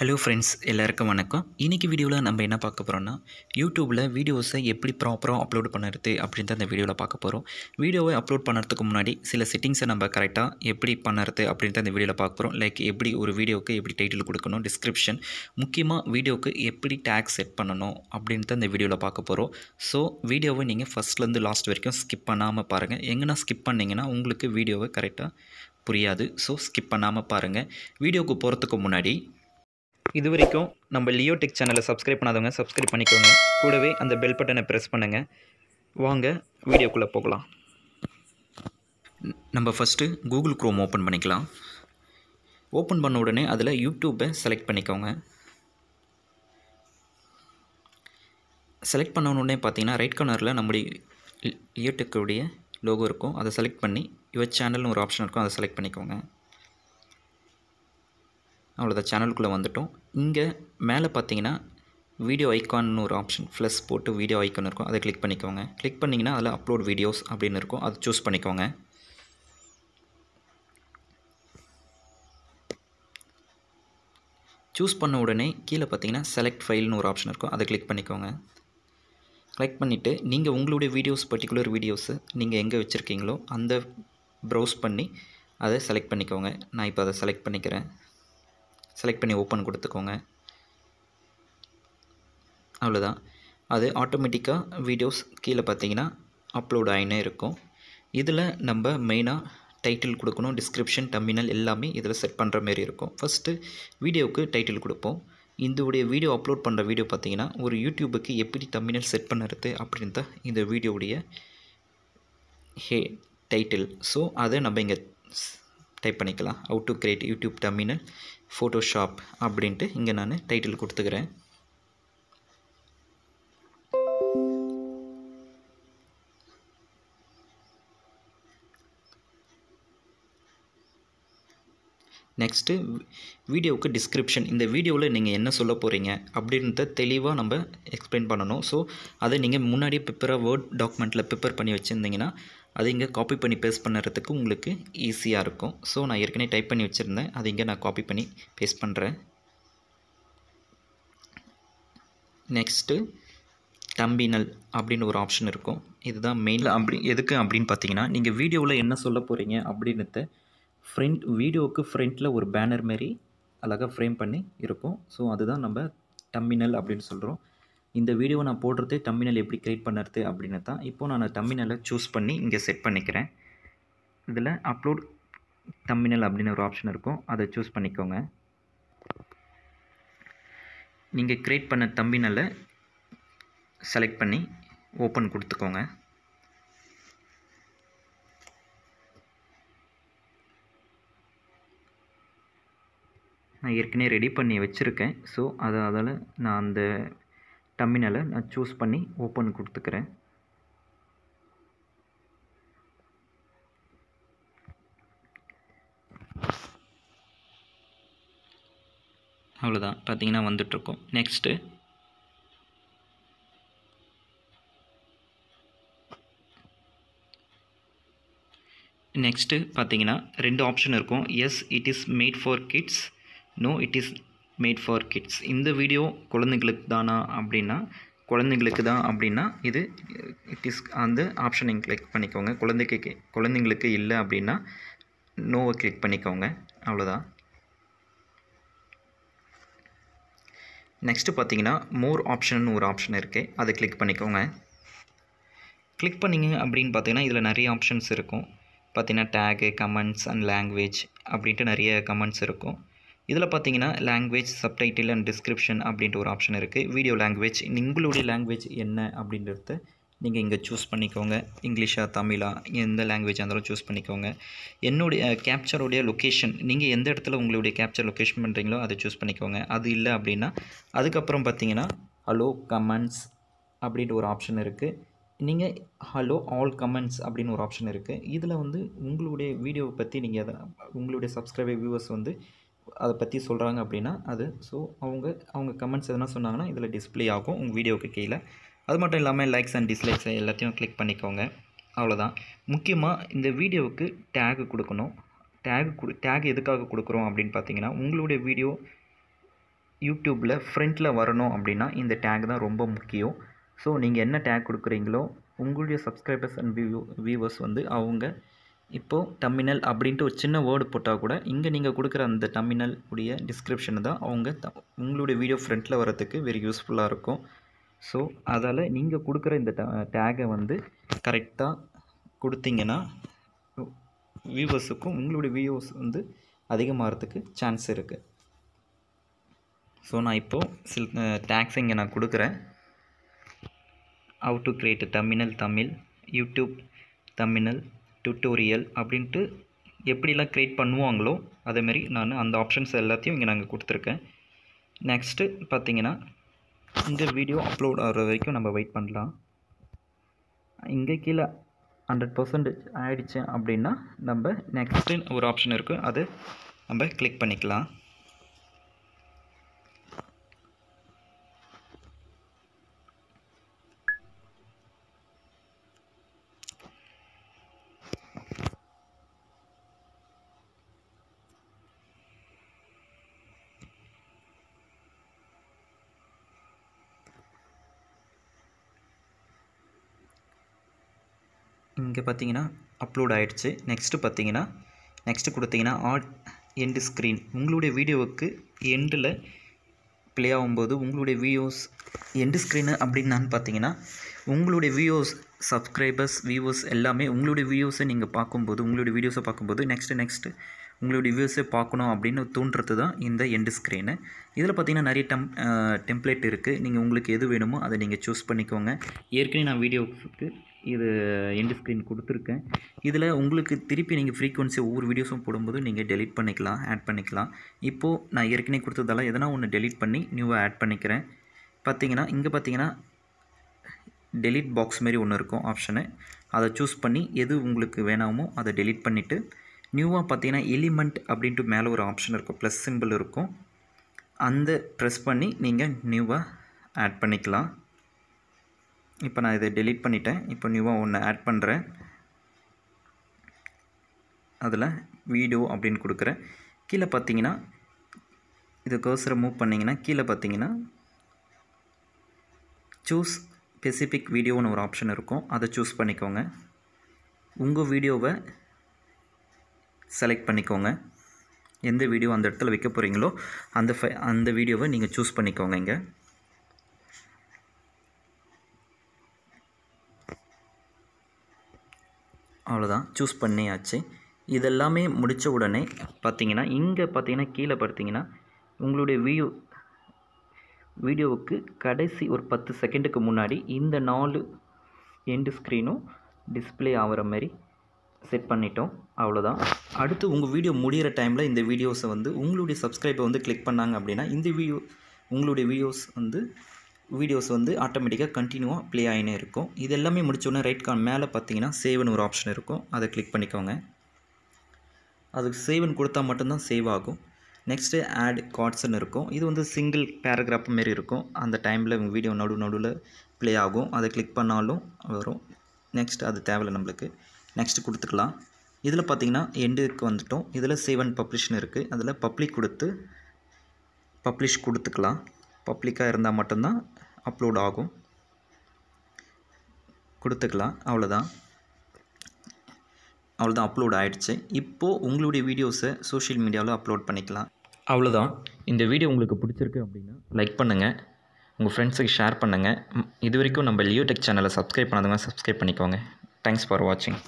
hello friends எல்லாருக்கும் வணக்கம் இன்றைக்கி வீடியோவில் நம்ம என்ன பார்க்க போகிறோன்னா யூடியூப்பில் வீடியோஸை எப்படி ப்ராப்பராக அப்லோட் பண்ணுறது அப்படின்ட்டு அந்த வீடியோவில் பார்க்க போகிறோம் வீடியோவை அப்லோட் பண்ணுறதுக்கு முன்னாடி சில செட்டிங்ஸை நம்ம கரெக்டாக எப்படி பண்ணுறது அப்படின்ட்டு அந்த வீடியோவில் பார்க்க போகிறோம் லைக் எப்படி ஒரு வீடியோவுக்கு எப்படி டைட்டில் கொடுக்கணும் டிஸ்கிரிப்ஷன் முக்கியமாக வீடியோவுக்கு எப்படி டேக்ஸ் செட் பண்ணணும் அப்படின்ட்டு அந்த வீடியோவில் பார்க்க போகிறோம் ஸோ வீடியோவை நீங்கள் ஃபஸ்ட்லேருந்து லாஸ்ட் வரைக்கும் ஸ்கிப் பண்ணாமல் பாருங்கள் எங்கன்னா ஸ்கிப் பண்ணிங்கன்னா உங்களுக்கு வீடியோவை கரெக்டாக புரியாது ஸோ ஸ்கிப் பண்ணாமல் பாருங்கள் வீடியோவுக்கு போகிறதுக்கு முன்னாடி இது வரைக்கும் நம்ம லியோ டெக் சேனலை சப்ஸ்கிரைப் பண்ணாதவங்க சப்ஸ்கிரைப் பண்ணிக்கோங்க கூடவே அந்த பெல் பட்டனை ப்ரெஸ் பண்ணுங்கள் வாங்க வீடியோக்குள்ளே போகலாம் நம்ம ஃபஸ்ட்டு கூகுள் க்ரோம் ஓப்பன் பண்ணிக்கலாம் ஓப்பன் பண்ண உடனே அதில் யூடியூப்பை செலக்ட் பண்ணிக்கோங்க செலக்ட் பண்ண உடனே பார்த்தீங்கன்னா ரைட் கார்னரில் நம்முடைய லியோ இயர்டெக்குடைய லோகோ இருக்கும் அதை செலக்ட் பண்ணி யுவர் சேனல்னு ஒரு ஆப்ஷன் இருக்கும் அதை செலக்ட் பண்ணிக்கோங்க அவ்வளோதான் சேனலுக்குள்ளே வந்துட்டோம் இங்கே மேலே பார்த்தீங்கன்னா வீடியோ ஐக்கான்னு ஒரு ஆப்ஷன் ப்ளஸ் போட்டு வீடியோ ஐக்கான் இருக்கும் அதை கிளிக் பண்ணிக்கோங்க கிளிக் பண்ணிங்கன்னா அதில் அப்லோட் வீடியோஸ் அப்படின்னு இருக்கும் அதை சூஸ் பண்ணிக்கோங்க சூஸ் பண்ண உடனே கீழே பார்த்தீங்கன்னா செலக்ட் ஃபைல்னு ஒரு ஆப்ஷன் இருக்கும் அதை கிளிக் பண்ணிக்கோங்க கிளிக் பண்ணிவிட்டு நீங்கள் உங்களுடைய வீடியோஸ் பர்டிகுலர் வீடியோஸு நீங்கள் எங்கே வச்சுருக்கீங்களோ அந்த ப்ரௌஸ் பண்ணி அதை செலக்ட் பண்ணிக்கோங்க நான் இப்போ அதை செலக்ட் பண்ணிக்கிறேன் செலக்ட் பண்ணி ஓப்பன் கொடுத்துக்கோங்க அவ்வளோதான் அது ஆட்டோமேட்டிக்காக வீடியோஸ் கீழே பார்த்தீங்கன்னா அப்லோட் ஆகினே இருக்கும் இதில் நம்ம மெயினாக டைட்டில் கொடுக்கணும் டிஸ்கிரிப்ஷன் டம்மினல் எல்லாமே இதில் செட் பண்ணுற மாரி இருக்கும் ஃபஸ்ட்டு வீடியோவுக்கு டைட்டில் கொடுப்போம் இதோடைய வீடியோ அப்லோட் பண்ணுற வீடியோ பார்த்தீங்கன்னா ஒரு யூடியூபுக்கு எப்படி தம்மினல் செட் பண்ணுறது அப்படின்னு இந்த வீடியோவுடைய ஹே டைட்டில் ஸோ அதை நம்ம இங்கே டைப் பண்ணிக்கலாம் how to create YouTube terminal Photoshop அப்படின்ட்டு இங்கே நான் டைட்டில் கொடுத்துக்கிறேன் நெக்ஸ்ட்டு வீடியோவுக்கு டிஸ்கிரிப்ஷன் இந்த வீடியோவில் நீங்கள் என்ன சொல்ல போகிறீங்க அப்படின்றத தெளிவாக நம்ம எக்ஸ்பிளைன் பண்ணணும் ஸோ அதை நீங்கள் முன்னாடியே ப்ரிப்பராக வேர்ட் டாக்குமெண்ட்டில் ப்ரிப்பேர் பண்ணி வச்சுருந்தீங்கன்னா அதை இங்கே காப்பி பண்ணி பேஸ்ட் பண்ணுறதுக்கு உங்களுக்கு ஈஸியாக இருக்கும் ஸோ நான் ஏற்கனவே டைப் பண்ணி வச்சுருந்தேன் அதை இங்கே நான் காப்பி பண்ணி பேஸ்ட் பண்ணுறேன் நெக்ஸ்ட்டு டம்பினல் அப்படின்னு ஒரு ஆப்ஷன் இருக்கும் இதுதான் மெயினில் அப்படி எதுக்கு அப்படின்னு பார்த்தீங்கன்னா நீங்கள் வீடியோவில் என்ன சொல்ல போகிறீங்க அப்படின்னுத்த ஃப்ரெண்ட் வீடியோவுக்கு ஃப்ரண்ட்டில் ஒரு பேனர் மாரி அழகாக ஃப்ரேம் பண்ணி இருக்கும் ஸோ அதுதான் நம்ம டம்பினல் அப்படின்னு சொல்கிறோம் இந்த வீடியோ நான் போடுறது தம்மினல் எப்படி க்ரியேட் பண்ணுறது அப்படின்னு தான் இப்போது நான் தம்மினலை சூஸ் பண்ணி இங்கே செட் பண்ணிக்கிறேன் இதில் அப்லோட் தம்மினல் அப்படின்னு ஒரு ஆப்ஷன் இருக்கும் அதை சூஸ் பண்ணிக்கோங்க நீங்கள் க்ரியேட் பண்ண தம்பினலை செலக்ட் பண்ணி ஓப்பன் கொடுத்துக்கோங்க நான் ஏற்கனவே ரெடி பண்ணி வச்சுருக்கேன் ஸோ அதை அதில் நான் அந்த டெர்மினலை நான் சூஸ் பண்ணி ஓப்பன் கொடுத்துக்கிறேன் அவ்வளோதான் பார்த்தீங்கன்னா வந்துட்ருக்கோம் நெக்ஸ்ட்டு நெக்ஸ்ட்டு பார்த்தீங்கன்னா ரெண்டு ஆப்ஷன் இருக்கும் yes it is made for kids no it is made for kids இந்த வீடியோ குழந்தைங்களுக்கு தானா அப்படின்னா குழந்தைங்களுக்கு தான் அப்படின்னா இது இட் இஸ் அந்த ஆப்ஷனை கிளிக் பண்ணிக்கோங்க குழந்தைக்கு குழந்தைங்களுக்கு இல்லை அப்படின்னா நோவை கிளிக் பண்ணிக்கோங்க அவ்வளோதான் நெக்ஸ்ட்டு பார்த்தீங்கன்னா மோர் ஆப்ஷன் ஒரு ஆப்ஷன் இருக்குது அதை கிளிக் பண்ணிக்கோங்க கிளிக் பண்ணிங்க அப்படின்னு பார்த்தீங்கன்னா இதில் நிறைய ஆப்ஷன்ஸ் இருக்கும் பார்த்தீங்கன்னா டேகு கமெண்ட்ஸ் அண்ட் லாங்குவேஜ் அப்படின்ட்டு நிறைய கமெண்ட்ஸ் இருக்கும் இதில் பார்த்தீங்கன்னா லாங்குவேஜ் சப்டைட்டில் அண்ட் டிஸ்கிரிப்ஷன் அப்படின்ட்டு ஒரு ஆப்ஷன் இருக்குது வீடியோ லாங்குவேஜ் உங்களுடைய லாங்குவேஜ் என்ன அப்படின்றத நீங்கள் இங்கே சூஸ் பண்ணிக்கோங்க இங்கிலீஷா தமிழா எந்த லாங்குவேஜாக இருந்தாலும் சூஸ் பண்ணிக்கோங்க என்னுடைய கேப்சருடைய லொக்கேஷன் நீங்கள் எந்த இடத்துல உங்களுடைய கேப்சர் லொக்கேஷன் பண்ணுறீங்களோ அதை சூஸ் பண்ணிக்கோங்க அது இல்லை அப்படின்னா அதுக்கப்புறம் பார்த்தீங்கன்னா ஹலோ கமெண்ட்ஸ் அப்படின்ட்டு ஒரு ஆப்ஷன் இருக்குது நீங்கள் ஹலோ ஆல் கமெண்ட்ஸ் அப்படின்னு ஒரு ஆப்ஷன் இருக்குது இதில் வந்து உங்களுடைய வீடியோவை பற்றி நீங்கள் அதை உங்களுடைய சப்ஸ்கிரைபர் வியூவர்ஸ் வந்து அதை பற்றி சொல்கிறாங்க அப்படின்னா அது ஸோ அவங்க அவங்க கமெண்ட்ஸ் எதனா சொன்னாங்கன்னா இதில் டிஸ்பிளே ஆகும் உங்கள் வீடியோவுக்கு கீழே அது மட்டும் இல்லாமல் லைக்ஸ் அண்ட் டிஸ்லைக்ஸ் எல்லாத்தையும் கிளிக் பண்ணிக்கோங்க அவ்வளோதான் முக்கியமாக இந்த வீடியோவுக்கு டேகு கொடுக்கணும் டேக் கொடு டேக் எதுக்காக கொடுக்குறோம் அப்படின்னு பார்த்தீங்கன்னா உங்களுடைய வீடியோ யூடியூப்பில் ஃப்ரண்ட்டில் வரணும் அப்படின்னா இந்த டேக் தான் ரொம்ப முக்கியம் ஸோ நீங்கள் என்ன டேக் கொடுக்குறீங்களோ உங்களுடைய சப்ஸ்கிரைபர்ஸ் அண்ட் வியூ வியூவர்ஸ் வந்து அவங்க இப்போது டம்மினல் அப்படின்ட்டு ஒரு சின்ன வேர்டு போட்டால் கூட இங்கே நீங்கள் கொடுக்குற அந்த டம்மினல் உடைய டிஸ்கிரிப்ஷனை தான் அவங்க த உங்களுடைய வீடியோ ஃப்ரெண்டில் வரத்துக்கு வெரி யூஸ்ஃபுல்லாக இருக்கும் ஸோ அதால் நீங்கள் கொடுக்குற இந்த டேகை வந்து கரெக்டாக கொடுத்தீங்கன்னா வியூவர்ஸுக்கும் உங்களுடைய வியூவர்ஸ் வந்து அதிகமாகறதுக்கு சான்ஸ் இருக்குது ஸோ நான் இப்போது சில டேக்ஸ் இங்கே நான் கொடுக்குறேன் how to create terminal Tamil YouTube Tamil tutorial அப்படின்ட்டு எப்படிலாம் க்ரியேட் பண்ணுவாங்களோ அதேமாரி நான் அந்த ஆப்ஷன்ஸ் எல்லாத்தையும் இங்கே நாங்கள் கொடுத்துருக்கேன் நெக்ஸ்ட்டு பார்த்தீங்கன்னா இந்த வீடியோ அப்லோட் ஆகிற வரைக்கும் நம்ம வெயிட் பண்ணலாம் இங்கே கீழே ஹண்ட்ரட் பர்சன்டேஜ் ஆகிடுச்சு அப்படின்னா நம்ம நெக்ஸ்ட்டு ஒரு ஆப்ஷன் இருக்குது அது நம்ம கிளிக் பண்ணிக்கலாம் இங்கே பார்த்தீங்கன்னா அப்லோட் ஆகிடுச்சு நெக்ஸ்ட்டு பார்த்தீங்கன்னா நெக்ஸ்ட்டு கொடுத்தீங்கன்னா ஆட் எண்டு ஸ்க்ரீன் உங்களுடைய வீடியோவுக்கு எண்டில் ப்ளே ஆகும்போது உங்களுடைய வியூஸ் எண்டு ஸ்க்ரீனு அப்படின்னு பார்த்தீங்கன்னா உங்களுடைய வியூஸ் சப்ஸ்கிரைபர்ஸ் வியூவர்ஸ் எல்லாமே உங்களுடைய வியூஸை நீங்கள் பார்க்கும்போது உங்களுடைய வீடியோஸை பார்க்கும்போது நெக்ஸ்ட்டு நெக்ஸ்ட்டு உங்களுடைய வியூஸை பார்க்கணும் அப்படின்னு தோன்றது தான் இந்த எண்டு ஸ்க்ரீனு இதில் பார்த்தீங்கன்னா நிறைய டெம் டெம்ப்ளேட் இருக்குது நீங்கள் உங்களுக்கு எது வேணுமோ அதை நீங்கள் சூஸ் பண்ணிக்கோங்க ஏற்கனவே நான் வீடியோவுக்கு இது எண்டு ஸ்க்ரீன் கொடுத்துருக்கேன் இதில் உங்களுக்கு திருப்பி நீங்கள் ஃப்ரீக்குவன்சி ஒவ்வொரு வீடியோஸும் போடும்போது நீங்கள் டெலிட் பண்ணிக்கலாம் ஆட் பண்ணிக்கலாம் இப்போது நான் ஏற்கனவே கொடுத்ததால எதனா ஒன்று டெலிட் பண்ணி நியூவாக ஆட் பண்ணிக்கிறேன் பார்த்தீங்கன்னா இங்கே பார்த்தீங்கன்னா டெலிட் பாக்ஸ் மாரி ஒன்று இருக்கும் ஆப்ஷனு அதை சூஸ் பண்ணி எது உங்களுக்கு வேணாமோ அதை டெலிட் பண்ணிவிட்டு நியூவாக பார்த்தீங்கன்னா எலிமெண்ட் அப்படின்ட்டு மேலே ஒரு ஆப்ஷன் இருக்கும் ப்ளஸ் சிம்பிள் இருக்கும் அந்த ப்ரெஸ் பண்ணி நீங்கள் நியூவாக ஆட் பண்ணிக்கலாம் இப்போ நான் இதை டெலீட் பண்ணிட்டேன் இப்போ நியூவாக ஒன்று ஆட் பண்ணுறேன் அதில் வீடியோ அப்படின்னு கொடுக்குறேன் கீழே பார்த்தீங்கன்னா இது கோசரை மூவ் பண்ணிங்கன்னா கீழே பார்த்தீங்கன்னா சூஸ் ஸ்பெசிஃபிக் வீடியோன்னு ஒரு ஆப்ஷன் இருக்கும் அதை சூஸ் பண்ணிக்கோங்க உங்கள் வீடியோவை செலக்ட் பண்ணிக்கோங்க எந்த வீடியோ அந்த இடத்துல வைக்க போகிறீங்களோ அந்த ஃபை அந்த வீடியோவை நீங்கள் சூஸ் பண்ணிக்கோங்க இங்கே அவ்வளோதான் சூஸ் பண்ணியாச்சு இதெல்லாமே முடித்த உடனே பார்த்தீங்கன்னா இங்கே பார்த்தீங்கன்னா கீழே பார்த்தீங்கன்னா உங்களுடைய வியூ வீடியோவுக்கு கடைசி ஒரு பத்து செகண்டுக்கு முன்னாடி இந்த நாலு எண்டு ஸ்க்ரீனும் டிஸ்பிளே ஆகிற மாதிரி செட் பண்ணிட்டோம் அவ்வளோதான் அடுத்து உங்கள் வீடியோ முடிகிற டைமில் இந்த வீடியோஸை வந்து உங்களுடைய சப்ஸ்கிரைபை வந்து கிளிக் பண்ணாங்க அப்படின்னா இந்த வீடியோ உங்களுடைய வீடியோஸ் வந்து வீடியோஸ் வந்து ஆட்டோமேட்டிக்காக கண்டினியூவாக ப்ளே ஆகினே இருக்கும் இது எல்லாமே முடிச்சோடனே ரைட் கான் மேலே பார்த்தீங்கன்னா சேவ்னு ஒரு ஆப்ஷன் இருக்கும் அதை கிளிக் பண்ணிக்கோங்க அதுக்கு சேவ்னு கொடுத்தா மட்டும்தான் சேவ் ஆகும் நெக்ஸ்ட்டு ஆட் கார்ட்ஸ்ன்னு இருக்கும் இது வந்து சிங்கிள் பேராகிராஃப் மாரி இருக்கும் அந்த டைமில் வீடியோ நடு நடுவில் ப்ளே ஆகும் அதை கிளிக் பண்ணாலும் வரும் நெக்ஸ்ட் அது தேவையில்லை நம்மளுக்கு நெக்ஸ்ட் கொடுத்துக்கலாம் இதில் பார்த்தீங்கன்னா எண்டுக்கு வந்துட்டோம் இதில் சேவன் பப்ளிஷ்னு இருக்குது அதில் பப்ளிக் கொடுத்து பப்ளிஷ் கொடுத்துக்கலாம் பப்ளிக்காக இருந்தால் மட்டும்தான் அப்லோட் ஆகும் கொடுத்துக்கலாம் அவ்வளோதான் அவ்வளோதான் அப்லோட் ஆகிடுச்சு இப்போது உங்களுடைய வீடியோஸை சோஷியல் மீடியாவில் அப்லோட் பண்ணிக்கலாம் அவ்வளோதான் இந்த வீடியோ உங்களுக்கு பிடிச்சிருக்கு அப்படின்னா லைக் பண்ணுங்கள் உங்கள் ஃப்ரெண்ட்ஸுக்கு ஷேர் பண்ணுங்கள் இது வரைக்கும் நம்ம லியோ டெக் சேனலை சப்ஸ்கிரைப் பண்ணாதவங்க சப்ஸ்கிரைப் பண்ணிக்கோங்க தேங்க்ஸ் ஃபார் வாட்சிங்